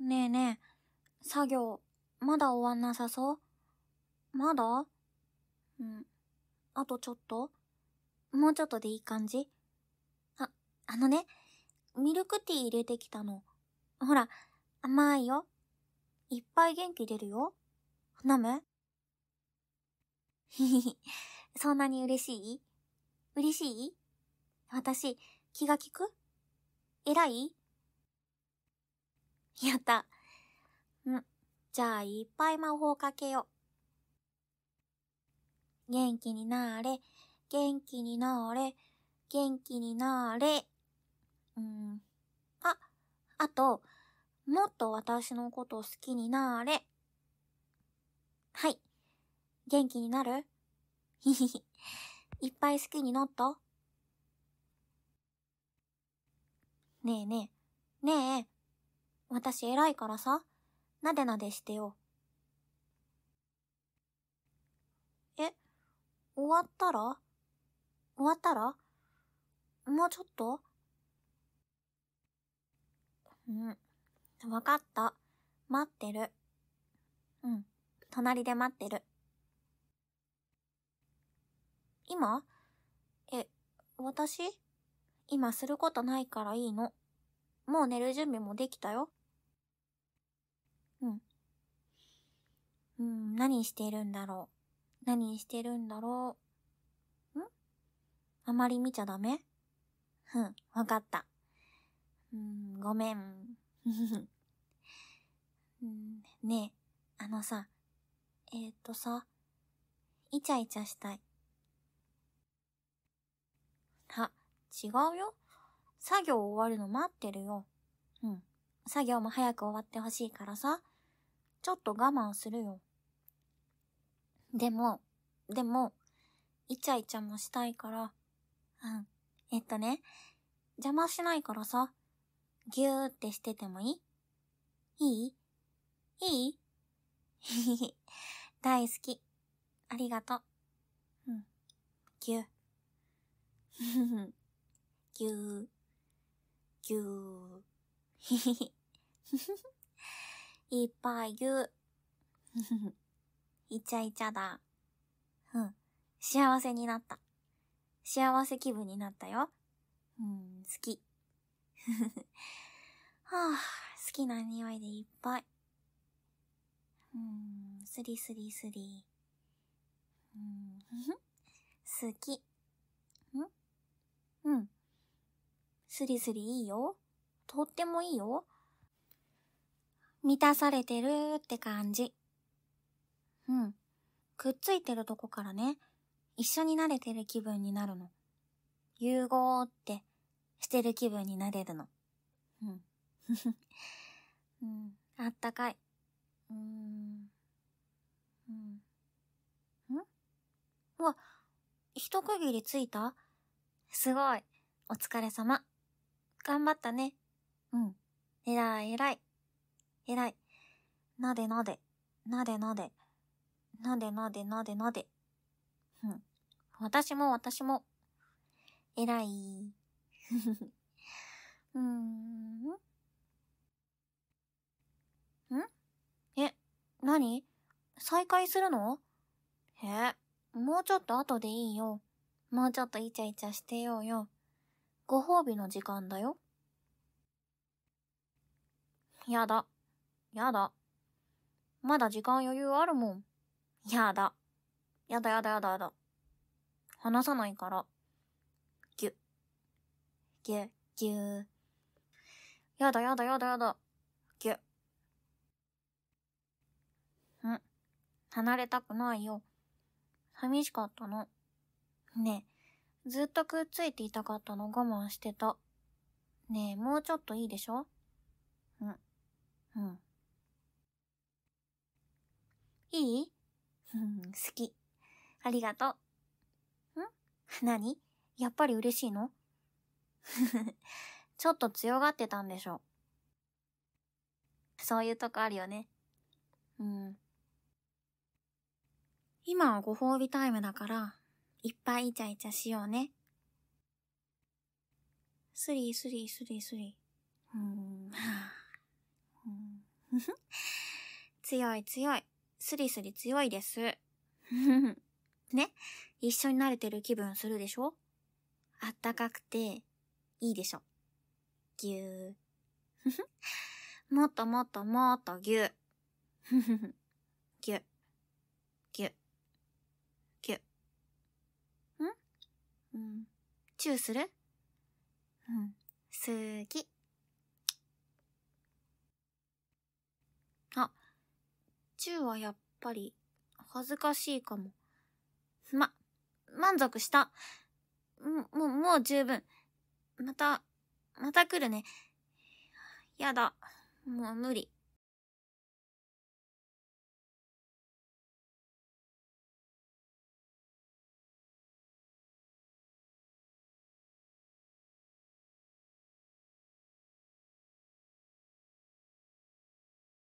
ねえねえ、作業、まだ終わんなさそうまだうん。あとちょっともうちょっとでいい感じあ、あのね、ミルクティー入れてきたの。ほら、甘いよ。いっぱい元気出るよ。飲むひひひ、そんなに嬉しい嬉しい私、気が利く偉いやった。うん、じゃあいっぱい魔法かけよう。元気になれ、元気になれ、元気になれ。うん。あ、あと、もっと私のこと好きになれ。はい。元気になるひひひ。いっぱい好きになったねえねえ、ねえ、私偉いからさ、なでなでしてよ。え、終わったら終わったらもうちょっとうん、わかった。待ってる。うん、隣で待ってる。今え、私今することないからいいの。もう寝る準備もできたよ。うん。うん、何してるんだろう。何してるんだろう。んあまり見ちゃダメうん、わかった。うん、ごめん。ねえ、あのさ、えっ、ー、とさ、イチャイチャしたい。あ、違うよ。作業終わるの待ってるよ。うん。作業も早く終わってほしいからさ。ちょっと我慢するよ。でも、でも、イチャイチャもしたいから、うん。えっとね、邪魔しないからさ、ぎゅーってしててもいいいいいい 大好き。ありがとう。うん。ぎゅー。ぎ ゅー。ぎゅー。ひひひ。いっぱい言う。いちゃいちゃだ。うん。幸せになった。幸せ気分になったよ。うん、好き。はあ、好きな匂いでいっぱい。うん、すりすりすり。うん、好き。んうん。すりすりいいよ。とってもいいよ。満たされてるって感じ。うん。くっついてるとこからね、一緒になれてる気分になるの。融合ってしてる気分になれるの。うん。うん、あったかい。うーん。うん。んわ、一区切りついたすごい。お疲れ様。頑張ったね。うん。えらいえらい。えらい。なでなで、なでなで、なでなでなでなで。うん。私も私も。えらい。うーん。んえ、なに再開するのえ、もうちょっと後でいいよ。もうちょっとイチャイチャしてようよ。ご褒美の時間だよ。やだ。やだ。まだ時間余裕あるもん。やだ。やだやだやだやだ。話さないから。ぎゅ。ぎゅ、ぎゅ。やだやだやだやだ。ぎゅ。ん。離れたくないよ。寂しかったの。ねえ、ずっとくっついていたかったの我慢してた。ねえ、もうちょっといいでしょうん。うん。いいうん、好き。ありがとう。ん 何やっぱり嬉しいの ちょっと強がってたんでしょ。そういうとこあるよね。うん。今はご褒美タイムだから、いっぱいイチャイチャしようね。スリースリースリースリー。うーん。強い強い。スリスリ強いです。ね、一緒になれてる気分するでしょあったかくて、いいでしょ。ぎゅー。もっともっともっとぎゅー。ぎゅ、ぎゅ、ぎゅ。んうん。チューするうん。き。中はやっぱり恥ずかしいかも。ま、満足した。も、もう十分。また、また来るね。やだ。もう無理。